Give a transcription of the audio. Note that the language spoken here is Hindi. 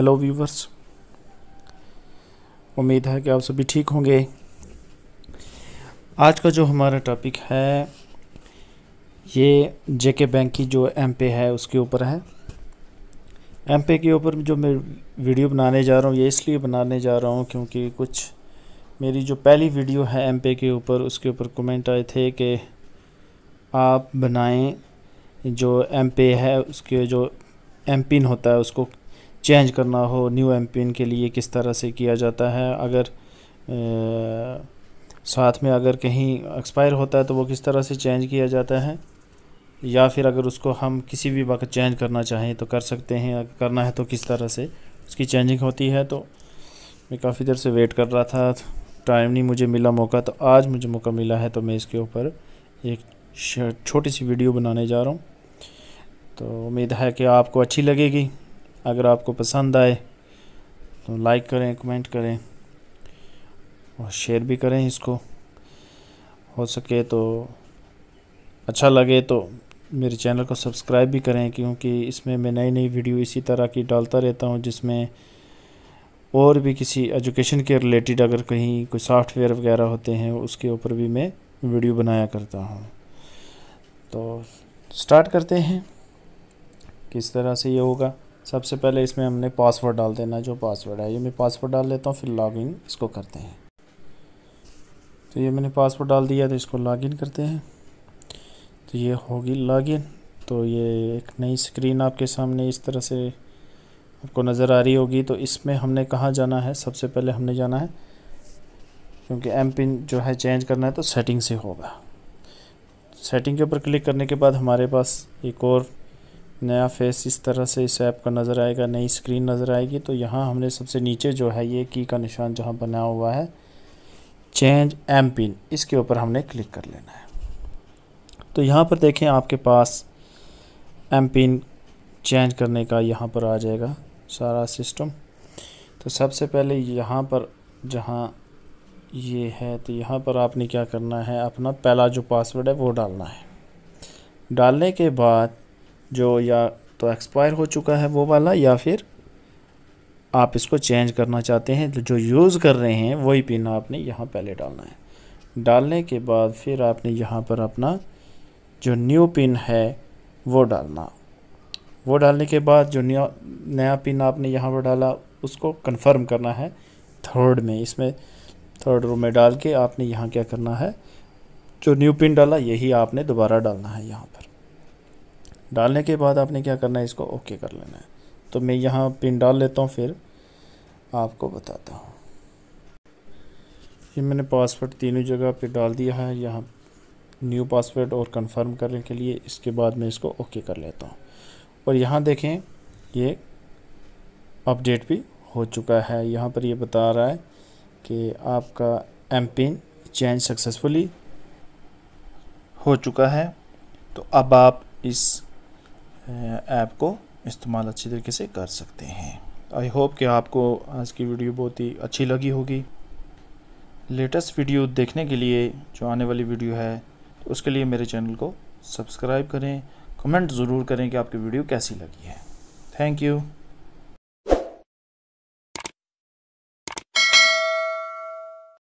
हेलो व्यूवर्स उम्मीद है कि आप सभी ठीक होंगे आज का जो हमारा टॉपिक है ये जेके बैंक की जो एम पे है उसके ऊपर है एम पे के ऊपर जो मैं वीडियो बनाने जा रहा हूँ ये इसलिए बनाने जा रहा हूँ क्योंकि कुछ मेरी जो पहली वीडियो है एम पे के ऊपर उसके ऊपर कमेंट आए थे कि आप बनाएं जो एम पे है उसके जो एम पिन होता है उसको चेंज करना हो न्यू एम के लिए किस तरह से किया जाता है अगर आ, साथ में अगर कहीं एक्सपायर होता है तो वो किस तरह से चेंज किया जाता है या फिर अगर उसको हम किसी भी वक्त चेंज करना चाहें तो कर सकते हैं अगर करना है तो किस तरह से उसकी चेंजिंग होती है तो मैं काफ़ी देर से वेट कर रहा था टाइम नहीं मुझे मिला मौका तो आज मुझे मौका मिला है तो मैं इसके ऊपर एक छोटी सी वीडियो बनाने जा रहा हूँ तो उम्मीद है कि आपको अच्छी लगेगी अगर आपको पसंद आए तो लाइक करें कमेंट करें और शेयर भी करें इसको हो सके तो अच्छा लगे तो मेरे चैनल को सब्सक्राइब भी करें क्योंकि इसमें मैं नई नई वीडियो इसी तरह की डालता रहता हूं जिसमें और भी किसी एजुकेशन के रिलेटेड अगर कहीं कोई सॉफ्टवेयर वगैरह होते हैं उसके ऊपर भी मैं वीडियो बनाया करता हूँ तो स्टार्ट करते हैं किस तरह से ये होगा सबसे पहले इसमें हमने पासवर्ड डाल देना जो पासवर्ड है ये मैं पासवर्ड डाल लेता हूँ फिर लॉगिन इसको करते हैं तो ये मैंने पासवर्ड डाल दिया तो इसको लॉगिन करते हैं तो ये होगी लॉगिन तो ये एक नई स्क्रीन आपके सामने इस तरह से आपको नज़र आ रही होगी तो इसमें हमने कहाँ जाना है सबसे पहले हमने जाना है क्योंकि एम पिन जो है चेंज करना है तो सेटिंग से होगा सेटिंग के ऊपर क्लिक करने के बाद हमारे पास एक और नया फेस इस तरह से इस ऐप का नज़र आएगा नई स्क्रीन नज़र आएगी तो यहाँ हमने सबसे नीचे जो है ये की का निशान जहाँ बना हुआ है चेंज एम पिन इसके ऊपर हमने क्लिक कर लेना है तो यहाँ पर देखें आपके पास एम पिन चेंज करने का यहाँ पर आ जाएगा सारा सिस्टम तो सबसे पहले यहाँ पर जहाँ ये है तो यहाँ पर आपने क्या करना है अपना पहला जो पासवर्ड है वो डालना है डालने के बाद जो या तो एक्सपायर हो चुका है वो वाला या फिर आप इसको चेंज करना चाहते हैं तो जो यूज़ कर रहे हैं वही पिन आपने यहाँ पहले डालना है डालने के बाद फिर आपने यहाँ पर अपना जो न्यू पिन है वो डालना वो डालने के बाद जो नया नया पिन आपने यहाँ पर डाला उसको कंफर्म करना है थर्ड में इसमें थर्ड रूम में डाल के आपने यहाँ क्या करना है जो न्यू पिन डाला यही आपने दोबारा डालना है यहाँ पर डालने के बाद आपने क्या करना है इसको ओके कर लेना है तो मैं यहाँ पिन डाल लेता हूँ फिर आपको बताता हूँ ये मैंने पासवर्ड तीनों जगह पे डाल दिया है यहाँ न्यू पासवर्ड और कंफर्म करने के लिए इसके बाद मैं इसको ओके कर लेता हूँ और यहाँ देखें ये अपडेट भी हो चुका है यहाँ पर ये बता रहा है कि आपका एम पिन चेंज सक्सेसफुली हो चुका है तो अब आप इस ऐप को इस्तेमाल अच्छी तरीके से कर सकते हैं आई होप कि आपको आज की वीडियो बहुत ही अच्छी लगी होगी लेटेस्ट वीडियो देखने के लिए जो आने वाली वीडियो है तो उसके लिए मेरे चैनल को सब्सक्राइब करें कमेंट ज़रूर करें कि आपकी वीडियो कैसी लगी है थैंक यू